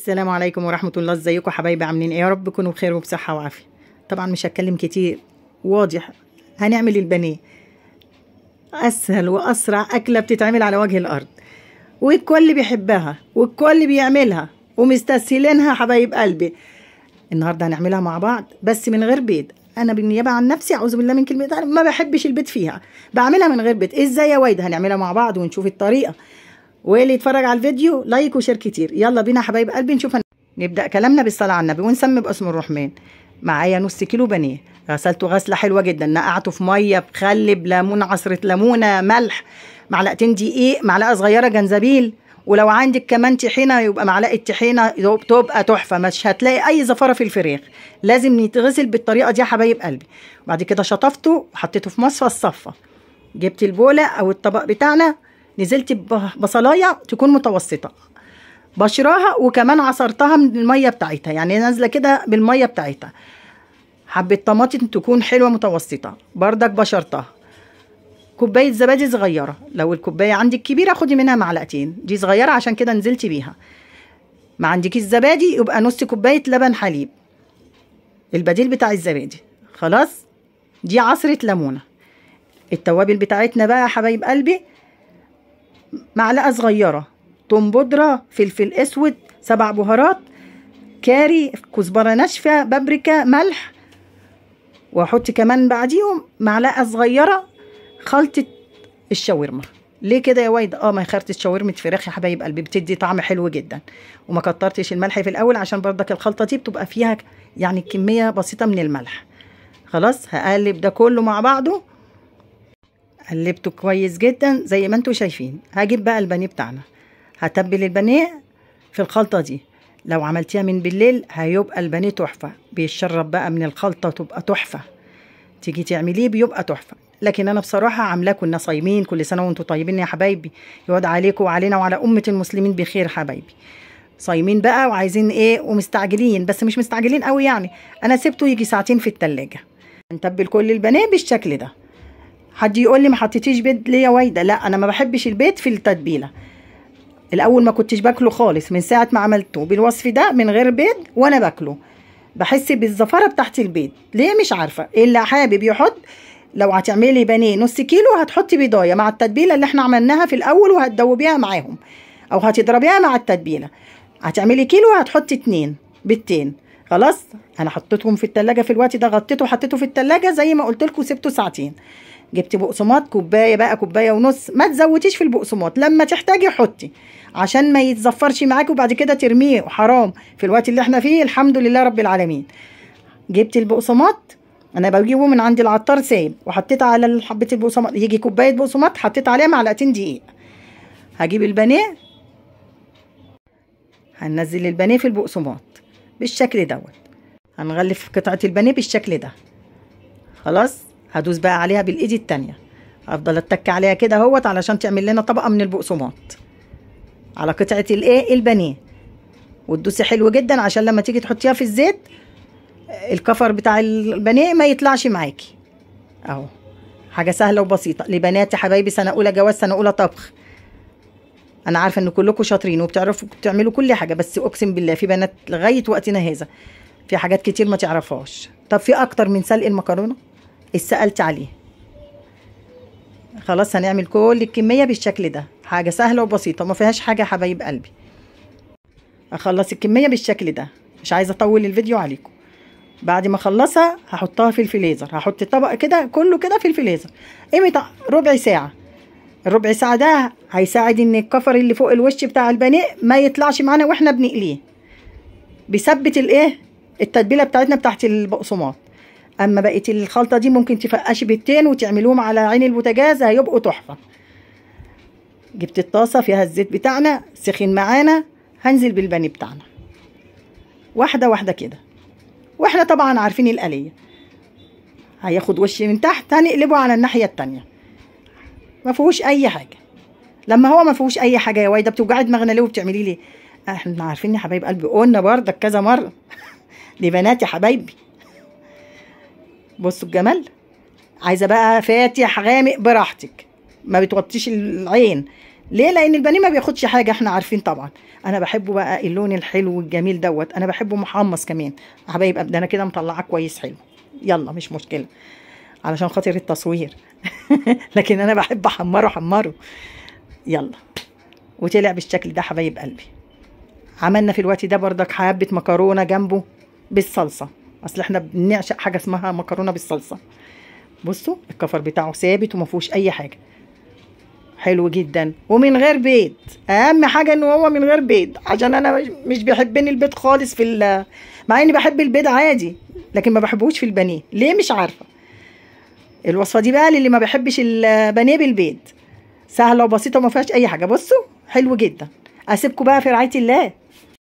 السلام عليكم ورحمة الله ازيكم حبايبي عاملين ايه يا رب تكونوا بخير وبصحة وعافية طبعا مش هتكلم كتير واضح هنعمل إيه البانيه اسهل واسرع اكلة بتتعمل على وجه الارض والكل بيحبها والكل بيعملها ومستسهلينها حبايب قلبي النهارده هنعملها مع بعض بس من غير بيض انا بالنيابه عن نفسي اعوذ بالله من كلمه ما بحبش البيض فيها بعملها من غير بيض ازاي يا وايد هنعملها مع بعض ونشوف الطريقه واللي يتفرج على الفيديو لايك وشير كتير يلا بينا حبايب قلبي نشوف نبدا كلامنا بالصلاه على النبي ونسمي باسم الرحمن معايا نص كيلو بانيه غسلته غسله حلوه جدا نقعته في ميه بخل بليمون عصره ليمونه ملح معلقتين دقيق معلقه صغيره جنزبيل ولو عندك كمان طحينه يبقى معلقه طحينه تبقى تحفه مش هتلاقي اي زفره في الفراخ لازم يتغسل بالطريقه دي يا حبايب قلبي بعد كده شطفته وحطيته في مصفى الصفه جبت البوله او الطبق بتاعنا نزلت بصلايه تكون متوسطه بشراها وكمان عصرتها من الميه بتاعتها يعني نازله كده بالميه بتاعتها حبه طماطم تكون حلوه متوسطه بردك بشرتها كوبايه زبادي صغيره لو الكوبايه عندك كبيره خدي منها معلقتين دي صغيره عشان كده نزلت بيها ما عندك الزبادي يبقى نص كوبايه لبن حليب البديل بتاع الزبادي خلاص دي عصره ليمونه التوابل بتاعتنا بقى يا حبايب قلبي معلقة صغيرة توم بودرة فلفل أسود سبع بهارات كاري كزبرة ناشفة بابريكا ملح وأحط كمان بعديهم معلقة صغيرة خلطة الشاورما ليه كده يا وايد اه ما خرطه الشاورما فراخ يا حبايب قلبي بتدي طعم حلو جدا وما كترتش الملح في الاول عشان بردك الخلطه دي بتبقى فيها يعني كميه بسيطه من الملح خلاص هقلب ده كله مع بعضه قلبته كويس جدا زي ما انتوا شايفين هجيب بقى البانيه بتاعنا هتبل البانيه في الخلطه دي لو عملتيها من بالليل هيبقى البانيه تحفه بيتشرب بقى من الخلطه تبقى تحفه تيجي تعمليه بيبقى تحفه لكن انا بصراحه عاملاه كنا صايمين كل سنه وانتم طيبين يا حبايبي يعود عليكم وعلينا وعلى امه المسلمين بخير حبايبي صايمين بقى وعايزين ايه ومستعجلين بس مش مستعجلين قوي يعني انا سبته يجي ساعتين في التلاجة نتبل كل البانيه بالشكل ده حد يقول لي ما حطيتيش بيض ليا وايده لا انا ما بحبش البيض في التتبيله الاول ما كنتش باكله خالص من ساعه ما عملته بالوصف ده من غير بيض وانا باكله بحس بالزفره بتاعت البيض ليه مش عارفه اللي حابب يحط لو هتعملي بانيه نص كيلو هتحطي بيضايه مع التتبيله اللي احنا عملناها في الاول وهتدوبيها معاهم او هتضربيها مع التتبيله هتعملي كيلو هتحطي اتنين بيضتين خلاص انا حطيتهم في التلاجة في الوقت ده غطيته وحطيته في التلاجة زي ما قلت لكم سبته ساعتين جبتي بقسماط كوبايه بقى كوبايه ونص ما تزوديش في البقسماط لما تحتاجي حطي عشان ما يتزفرش معاكي وبعد كده ترميه وحرام في الوقت اللي احنا فيه الحمد لله رب العالمين جبت البقسماط انا بجيبه من عند العطار سايب وحطيت على حبه البقسماط يجي كوبايه بقسماط حطيت عليها معلقتين دقيق هجيب البانيه هننزل البانيه في البقسماط بالشكل دوت هنغلف قطعه البانيه بالشكل ده خلاص هدوس بقى عليها بالايد التانية افضل اتك عليها كده اهوت علشان تعمل لنا طبقه من البقسماط على قطعه الايه البانيه وتدوسي حلو جدا عشان لما تيجي تحطيها في الزيت الكفر بتاع البانيه ما يطلعش معاكي اهو حاجه سهله وبسيطه لبناتي حبايبي سنه اولى جواز سنه اولى طبخ انا عارفه ان كلكم شاطرين وبتعرفوا تعملوا كل حاجه بس اقسم بالله في بنات لغايه وقتنا هذا في حاجات كتير ما تعرفهاش طب في اكتر من سلق المكرونه اتسألت عليه خلاص هنعمل كل الكمية بالشكل ده حاجة سهلة وبسيطة ما فيهاش حاجة حبايب قلبي اخلص الكمية بالشكل ده مش عايزة اطول الفيديو عليكم بعد ما اخلصها هحطها في الفليزر هحط الطبق كده كله كده في الفليزر امتى ربع ساعة الربع ساعة ده هيساعد ان الكفر اللي فوق الوش بتاع البانيه ما يطلعش معانا واحنا بنقليه بيثبت الايه التتبيله بتاعتنا بتاعت البقسماط اما بقيه الخلطه دي ممكن تفقشي بيتين وتعملوهم على عين البوتاجاز هيبقوا تحفه جبت الطاسه فيها الزيت بتاعنا سخن معانا هنزل بالبني بتاعنا واحده واحده كده واحنا طبعا عارفين الآلية هياخد وش من تحت هنقلبه على الناحيه التانية ما فيهوش اي حاجه لما هو ما فيهوش اي حاجه يا وايده بتوجعي دماغنا ليه وبتعملي ليه احنا عارفين يا حبايب قلبي قلنا بردك كذا مره لبناتي يا حبايبي بصوا الجمال عايزه بقى فاتح غامق براحتك ما بتوطيش العين ليه لان البانيه ما بياخدش حاجه احنا عارفين طبعا انا بحبه بقى اللون الحلو والجميل دوت انا بحبه محمص كمان حبايب ده انا كده مطلعاه كويس حلو يلا مش مشكله علشان خاطر التصوير لكن انا بحب احمره حمره يلا وطلع بالشكل ده حبايب قلبي عملنا في الوقت ده بردك حبه مكرونه جنبه بالصلصه اصل احنا بنعشق حاجه اسمها مكرونه بالصلصه بصوا الكفر بتاعه ثابت وما فيهوش اي حاجه حلو جدا ومن غير بيض اهم حاجه ان هو من غير بيض عشان انا مش بيحبني البيض خالص في ال مع اني بحب البيض عادي لكن ما بحبوش في البانيه ليه مش عارفه الوصفه دي بقى للي ما بيحبش البانيه بالبيض سهله وبسيطه وما فيهاش اي حاجه بصوا حلو جدا اسيبكم بقى في رعايه الله